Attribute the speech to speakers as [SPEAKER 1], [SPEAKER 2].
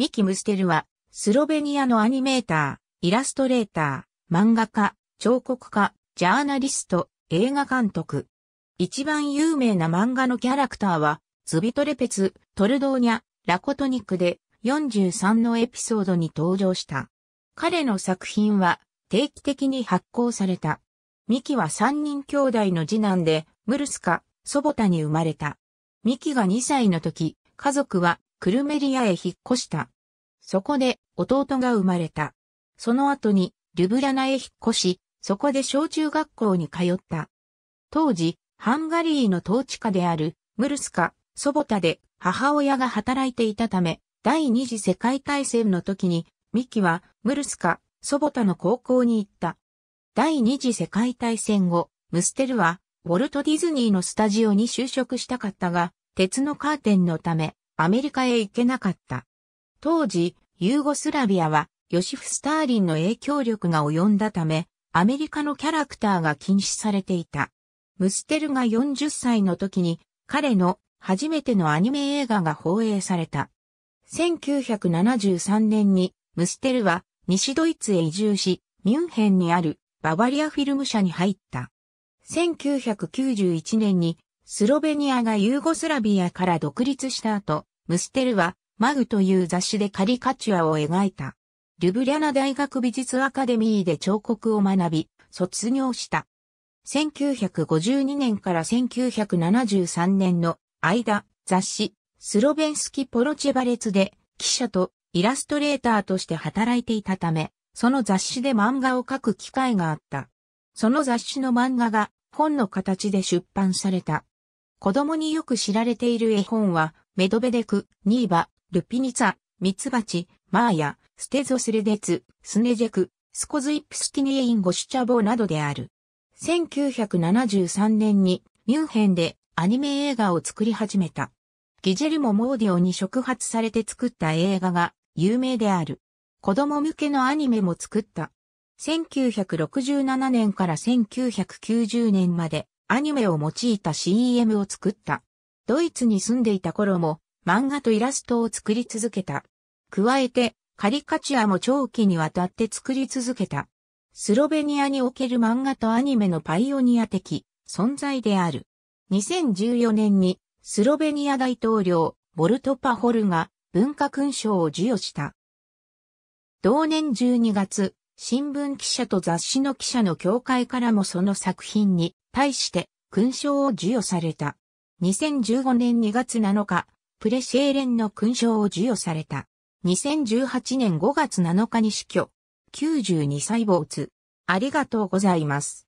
[SPEAKER 1] ミキ・ムステルは、スロベニアのアニメーター、イラストレーター、漫画家、彫刻家、ジャーナリスト、映画監督。一番有名な漫画のキャラクターは、ズビトレペツ、トルドーニャ、ラコトニックで43のエピソードに登場した。彼の作品は定期的に発行された。ミキは3人兄弟の次男で、ムルスカ、祖母田に生まれた。ミキが2歳の時、家族はクルメリアへ引っ越した。そこで弟が生まれた。その後にルブラナへ引っ越し、そこで小中学校に通った。当時、ハンガリーの統治下であるムルスカ、ソボタで母親が働いていたため、第二次世界大戦の時に、ミキはムルスカ、ソボタの高校に行った。第二次世界大戦後、ムステルは、ウォルト・ディズニーのスタジオに就職したかったが、鉄のカーテンのため、アメリカへ行けなかった。当時、ユーゴスラビアは、ヨシフ・スターリンの影響力が及んだため、アメリカのキャラクターが禁止されていた。ムステルが40歳の時に、彼の初めてのアニメ映画が放映された。1973年に、ムステルは西ドイツへ移住し、ミュンヘンにあるババリアフィルム社に入った。1991年にスロベニアがユーゴスラビアから独立した後、ムステルは、マグという雑誌でカリカチュアを描いた。リュブリャナ大学美術アカデミーで彫刻を学び、卒業した。1952年から1973年の間、雑誌、スロベンスキ・ポロチェバレツで記者とイラストレーターとして働いていたため、その雑誌で漫画を描く機会があった。その雑誌の漫画が本の形で出版された。子供によく知られている絵本はメドベデク、ニーバ、ルピニツァ、ミツバチ、マーヤ、ステゾスレデツ、スネジェク、スコズイプスキニエインゴシュチャボなどである。1973年にミュンヘンでアニメ映画を作り始めた。ギジェルモ・モーディオに触発されて作った映画が有名である。子供向けのアニメも作った。1967年から1990年までアニメを用いた CM を作った。ドイツに住んでいた頃も漫画とイラストを作り続けた。加えて、カリカチュアも長期にわたって作り続けた。スロベニアにおける漫画とアニメのパイオニア的存在である。2014年にスロベニア大統領ボルトパホルが文化勲章を授与した。同年12月、新聞記者と雑誌の記者の協会からもその作品に対して勲章を授与された。2015年2月7日、プレシェーレンの勲章を授与された。2018年5月7日に死去。92歳没。ありがとうございます。